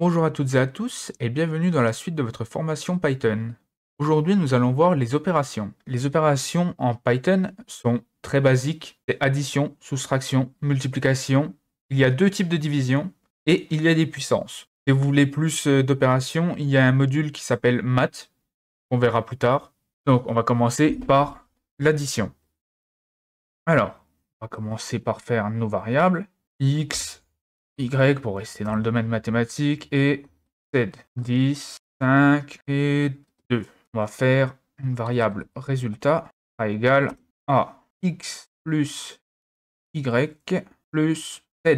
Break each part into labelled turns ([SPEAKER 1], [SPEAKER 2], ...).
[SPEAKER 1] Bonjour à toutes et à tous et bienvenue dans la suite de votre formation Python. Aujourd'hui nous allons voir les opérations. Les opérations en Python sont très basiques, c'est addition, soustraction, multiplication. Il y a deux types de division et il y a des puissances. Si vous voulez plus euh, d'opérations, il y a un module qui s'appelle math, qu'on verra plus tard. Donc on va commencer par l'addition. Alors, on va commencer par faire nos variables. x y pour rester dans le domaine mathématique et Z. 10, 5 et 2. On va faire une variable résultat à égal à X plus Y plus Z.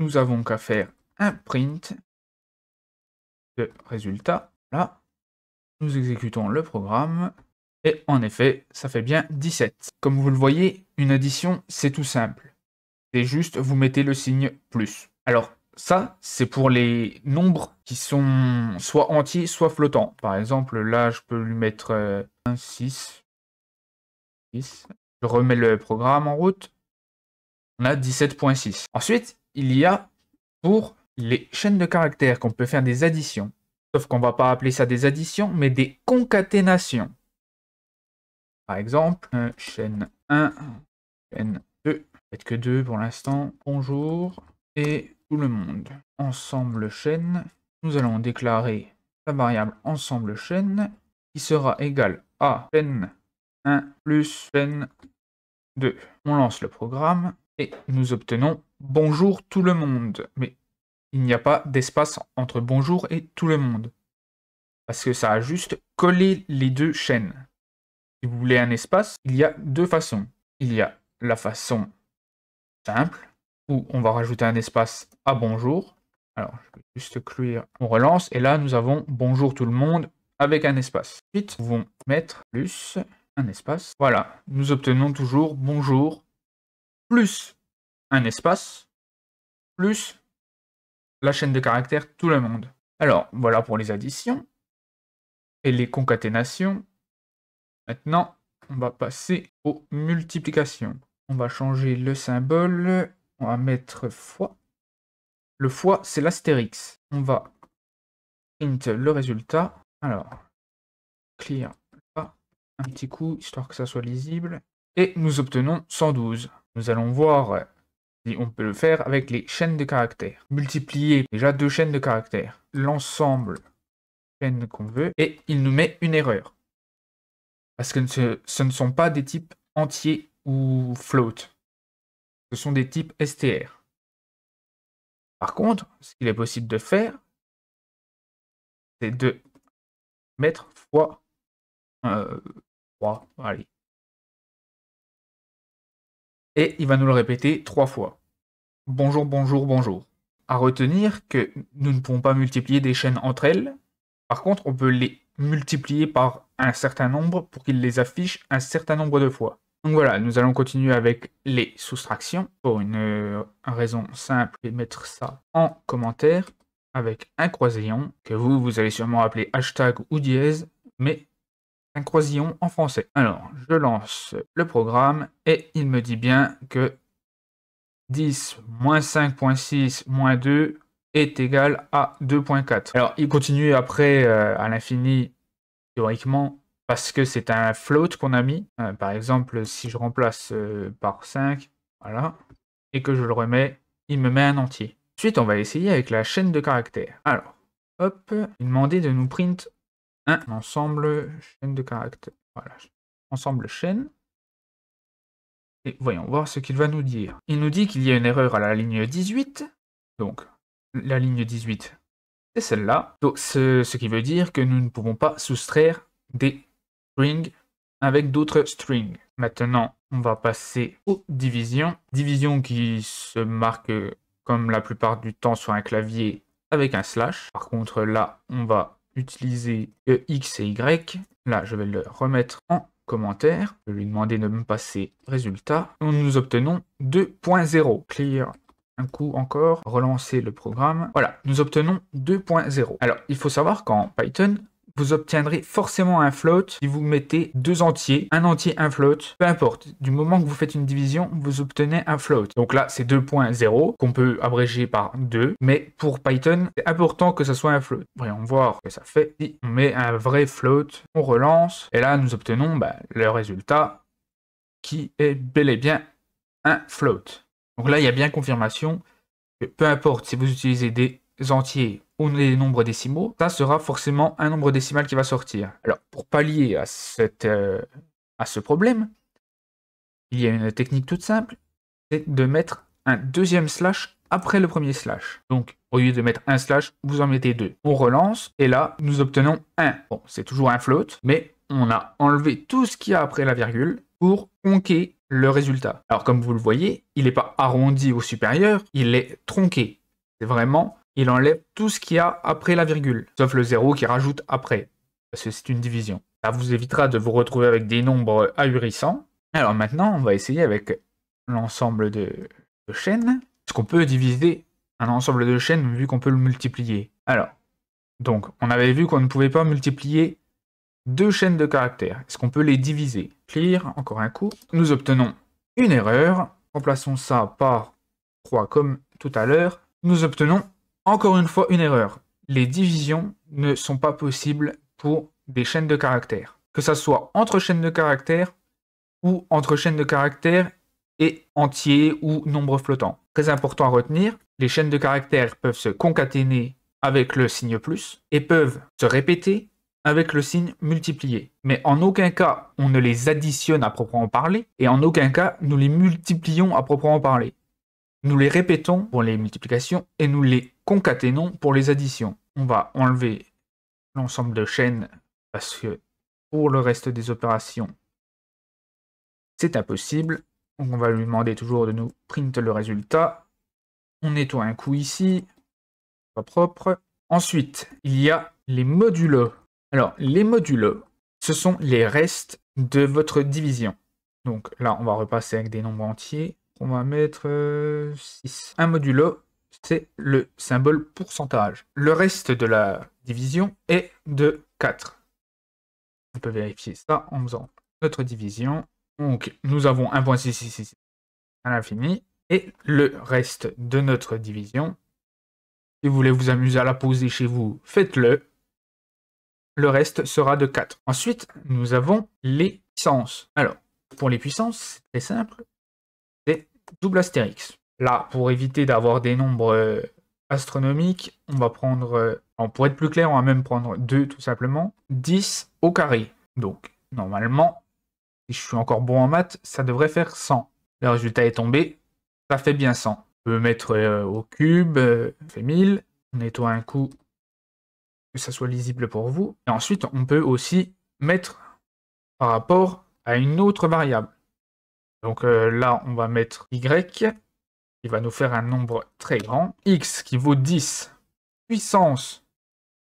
[SPEAKER 1] Nous avons qu'à faire un print de résultat. Là, nous exécutons le programme. Et en effet, ça fait bien 17. Comme vous le voyez, une addition, c'est tout simple. C'est juste, vous mettez le signe plus. Alors, ça, c'est pour les nombres qui sont soit entiers, soit flottants. Par exemple, là, je peux lui mettre 16. Euh, 6, Je remets le programme en route. On a 17.6. Ensuite, il y a pour les chaînes de caractères qu'on peut faire des additions. Sauf qu'on ne va pas appeler ça des additions, mais des concaténations. Par exemple, chaîne 1, chaîne 2, peut-être que 2 pour l'instant. Bonjour. Et tout le monde. Ensemble chaîne, nous allons déclarer la variable ensemble chaîne qui sera égale à chaîne 1 plus chaîne 2. On lance le programme et nous obtenons bonjour tout le monde. Mais il n'y a pas d'espace entre bonjour et tout le monde. Parce que ça a juste collé les deux chaînes. Si vous voulez un espace, il y a deux façons. Il y a la façon simple on va rajouter un espace à bonjour. Alors, je vais juste clouer on relance, et là, nous avons bonjour tout le monde avec un espace. Ensuite, nous pouvons mettre plus un espace. Voilà, nous obtenons toujours bonjour plus un espace plus la chaîne de caractères tout le monde. Alors, voilà pour les additions et les concaténations. Maintenant, on va passer aux multiplications. On va changer le symbole on va mettre fois. Le fois, c'est l'astérix. On va print le résultat. Alors, clear un petit coup, histoire que ça soit lisible. Et nous obtenons 112. Nous allons voir euh, si on peut le faire avec les chaînes de caractères. Multiplier déjà deux chaînes de caractères. L'ensemble chaîne qu'on veut. Et il nous met une erreur. Parce que ce ne sont pas des types entiers ou float ce sont des types STR. Par contre, ce qu'il est possible de faire, c'est de mettre fois 3. Euh, Et il va nous le répéter trois fois. Bonjour, bonjour, bonjour. À retenir que nous ne pouvons pas multiplier des chaînes entre elles. Par contre, on peut les multiplier par un certain nombre pour qu'il les affiche un certain nombre de fois. Donc voilà, nous allons continuer avec les soustractions. Pour une euh, raison simple, et mettre ça en commentaire avec un croisillon, que vous, vous allez sûrement appeler hashtag ou dièse, mais un croisillon en français. Alors, je lance le programme et il me dit bien que 10 5.6 moins 2 est égal à 2.4. Alors, il continue après euh, à l'infini, théoriquement, parce que c'est un float qu'on a mis. Euh, par exemple, si je remplace euh, par 5, voilà, et que je le remets, il me met un entier. Ensuite, on va essayer avec la chaîne de caractères. Alors, hop, il demandait de nous print un ensemble chaîne de caractères. Voilà, ensemble chaîne. Et voyons voir ce qu'il va nous dire. Il nous dit qu'il y a une erreur à la ligne 18. Donc, la ligne 18, c'est celle-là. Donc, ce qui veut dire que nous ne pouvons pas soustraire des string avec d'autres strings. Maintenant, on va passer aux divisions. Division qui se marque comme la plupart du temps sur un clavier avec un slash. Par contre, là, on va utiliser e, x et y. Là, je vais le remettre en commentaire. Je lui demander de me passer résultat. Nous obtenons 2.0. Clear un coup encore, relancer le programme. Voilà, nous obtenons 2.0. Alors, il faut savoir qu'en Python, vous obtiendrez forcément un float si vous mettez deux entiers, un entier, un float, peu importe. Du moment que vous faites une division, vous obtenez un float. Donc là, c'est 2.0 qu'on peut abréger par 2, mais pour Python, c'est important que ça soit un float. Voyons voir que ça fait. Si on met un vrai float, on relance, et là, nous obtenons bah, le résultat qui est bel et bien un float. Donc là, il y a bien confirmation que peu importe si vous utilisez des entiers ou les nombres décimaux, ça sera forcément un nombre décimal qui va sortir. Alors, pour pallier à, cette, euh, à ce problème, il y a une technique toute simple, c'est de mettre un deuxième slash après le premier slash. Donc, au lieu de mettre un slash, vous en mettez deux. On relance, et là, nous obtenons un. Bon, c'est toujours un float, mais on a enlevé tout ce qu'il y a après la virgule pour tronquer le résultat. Alors, comme vous le voyez, il n'est pas arrondi au supérieur, il est tronqué. C'est vraiment il enlève tout ce qu'il y a après la virgule, sauf le zéro qui rajoute après, parce que c'est une division. Ça vous évitera de vous retrouver avec des nombres ahurissants. Alors maintenant, on va essayer avec l'ensemble de, chaînes. chaînes, ce qu'on peut diviser un ensemble de chaînes vu qu'on peut le multiplier. Alors, donc, on avait vu qu'on ne pouvait pas multiplier deux chaînes de caractères. Est-ce qu'on peut les diviser Clear, encore un coup. Nous obtenons une erreur. Remplaçons ça par 3 comme tout à l'heure. Nous obtenons encore une fois, une erreur. Les divisions ne sont pas possibles pour des chaînes de caractères. Que ce soit entre chaînes de caractères ou entre chaînes de caractères et entiers ou nombres flottants. Très important à retenir, les chaînes de caractères peuvent se concaténer avec le signe plus et peuvent se répéter avec le signe multiplié. Mais en aucun cas on ne les additionne à proprement parler et en aucun cas nous les multiplions à proprement parler. Nous les répétons pour les multiplications et nous les concaténons pour les additions. On va enlever l'ensemble de chaînes parce que pour le reste des opérations, c'est impossible. Donc on va lui demander toujours de nous print le résultat. On nettoie un coup ici, pas propre. Ensuite, il y a les modules. Alors, les modules, ce sont les restes de votre division. Donc là, on va repasser avec des nombres entiers. On va mettre 6. Euh, un modulo, c'est le symbole pourcentage. Le reste de la division est de 4. On peut vérifier ça en faisant notre division. Donc nous avons 1.666 à l'infini et le reste de notre division. Si vous voulez vous amuser à la poser chez vous, faites-le. Le reste sera de 4. Ensuite, nous avons les puissances. Alors, pour les puissances, c'est très simple. C'est double astérix. Là, pour éviter d'avoir des nombres euh, astronomiques, on va prendre, euh, pour être plus clair, on va même prendre 2 tout simplement, 10 au carré. Donc, normalement, si je suis encore bon en maths, ça devrait faire 100. Le résultat est tombé, ça fait bien 100. On peut mettre euh, au cube, ça fait 1000, on nettoie un coup, que ça soit lisible pour vous. Et ensuite, on peut aussi mettre par rapport à une autre variable. Donc là, on va mettre y il va nous faire un nombre très grand. X qui vaut 10 puissance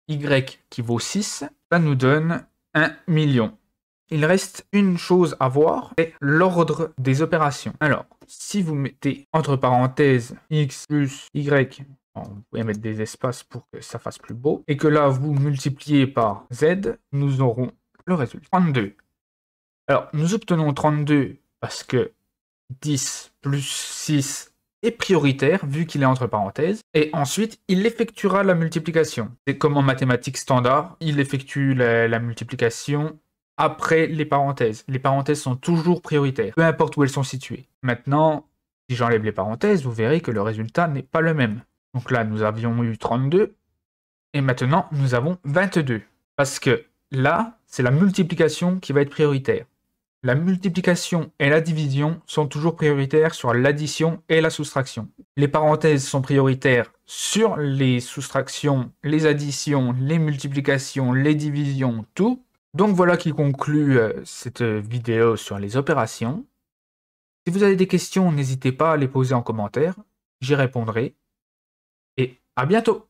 [SPEAKER 1] Y qui vaut 6, ça nous donne 1 million. Il reste une chose à voir, c'est l'ordre des opérations. Alors, si vous mettez entre parenthèses X plus Y, vous pouvez mettre des espaces pour que ça fasse plus beau, et que là vous multipliez par Z, nous aurons le résultat. 32. Alors, nous obtenons 32 parce que 10 plus 6 prioritaire vu qu'il est entre parenthèses, et ensuite il effectuera la multiplication. C'est comme en mathématiques standard, il effectue la, la multiplication après les parenthèses. Les parenthèses sont toujours prioritaires, peu importe où elles sont situées. Maintenant, si j'enlève les parenthèses, vous verrez que le résultat n'est pas le même. Donc là, nous avions eu 32, et maintenant, nous avons 22. Parce que là, c'est la multiplication qui va être prioritaire. La multiplication et la division sont toujours prioritaires sur l'addition et la soustraction. Les parenthèses sont prioritaires sur les soustractions, les additions, les multiplications, les divisions, tout. Donc voilà qui conclut euh, cette vidéo sur les opérations. Si vous avez des questions, n'hésitez pas à les poser en commentaire, j'y répondrai. Et à bientôt